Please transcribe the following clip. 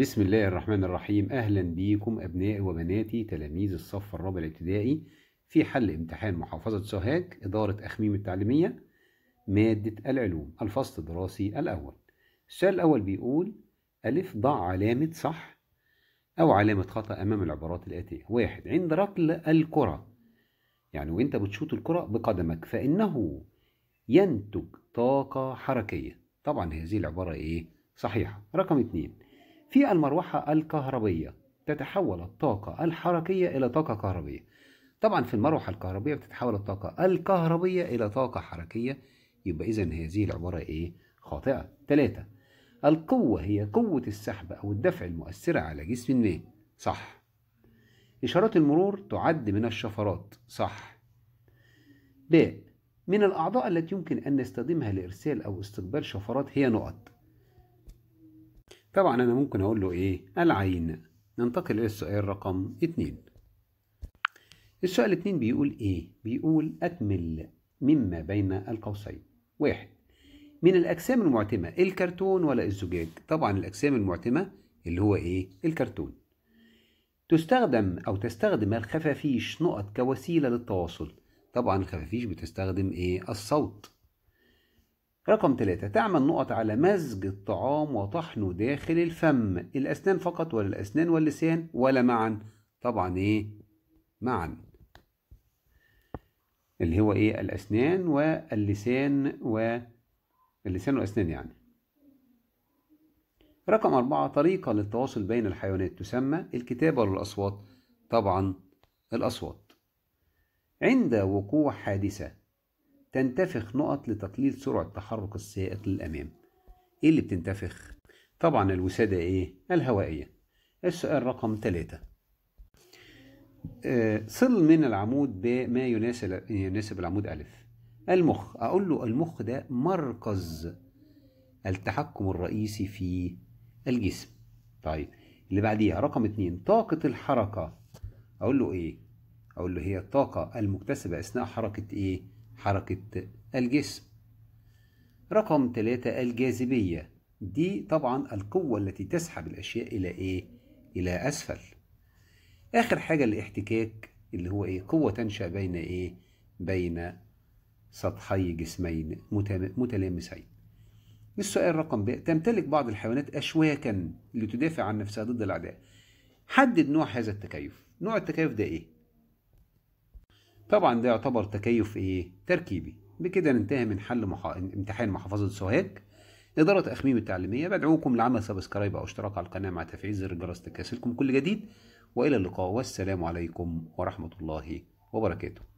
بسم الله الرحمن الرحيم أهلا بيكم أبنائي وبناتي تلاميذ الصف الرابع الابتدائي في حل امتحان محافظة سوهاج إدارة أخميم التعليمية مادة العلوم الفصل الدراسي الأول السؤال الأول بيقول ألف ضع علامة صح أو علامة خطأ أمام العبارات الآتية واحد عند ركل الكرة يعني وانت بتشوط الكرة بقدمك فإنه ينتج طاقة حركية طبعا هذه العبارة إيه؟ صحيحة رقم اتنين في المروحة الكهربية تتحول الطاقة الحركية إلى طاقة كهربية طبعا في المروحة الكهربية بتتحول الطاقة الكهربية إلى طاقة حركية يبقى إذا هذه العبارة إيه؟ خاطئة. ثلاثة القوة هي قوة السحب أو الدفع المؤثرة على جسم ما صح إشارات المرور تعد من الشفرات صح ب من الأعضاء التي يمكن أن نستخدمها لإرسال أو استقبال شفرات هي نقط طبعا أنا ممكن أقول له إيه العين ننتقل إلى السؤال رقم اتنين السؤال اتنين بيقول إيه بيقول أكمل مما بين القوسين واحد من الأجسام المعتمة الكرتون ولا الزجاج طبعا الأجسام المعتمة اللي هو إيه الكرتون تستخدم أو تستخدم الخفافيش نقط كوسيلة للتواصل طبعا الخفافيش بتستخدم إيه الصوت رقم ثلاثة تعمل نقط على مزج الطعام وطحنه داخل الفم الأسنان فقط ولا الأسنان واللسان ولا معا طبعا إيه معا اللي هو إيه الأسنان واللسان واللسان والأسنان يعني رقم أربعة طريقة للتواصل بين الحيوانات تسمى الكتابة والأصوات طبعا الأصوات عند وقوع حادثة تنتفخ نقط لتقليل سرعة تحرك السائق للأمام إيه اللي بتنتفخ؟ طبعا الوسادة إيه؟ الهوائية السؤال رقم ثلاثة آه، صل من العمود ب يناسب يناسب العمود ألف المخ أقول له المخ ده مركز التحكم الرئيسي في الجسم طيب اللي بعديها رقم اتنين طاقة الحركة أقول له إيه؟ أقول له هي الطاقة المكتسبة أثناء حركة إيه؟ حركة الجسم رقم ثلاثة الجاذبية دي طبعا القوة التي تسحب الأشياء إلى إيه؟ إلى أسفل آخر حاجة الاحتكاك اللي هو إيه؟ قوة تنشأ بين إيه؟ بين سطحي جسمين متلامسين السؤال رقم ب تمتلك بعض الحيوانات أشواكا لتدافع عن نفسها ضد الأعداء حدد نوع هذا التكيف نوع التكيف ده إيه؟ طبعا ده يعتبر تكيف ايه تركيبي بكده ننتهي من حل محا... امتحان محافظة سوهاج إدارة أخميم التعليمية بدعوكم لعمل سبسكرايب أو اشتراك على القناة مع تفعيل زر الجرس لتكاسلكم كل جديد وإلى اللقاء والسلام عليكم ورحمة الله وبركاته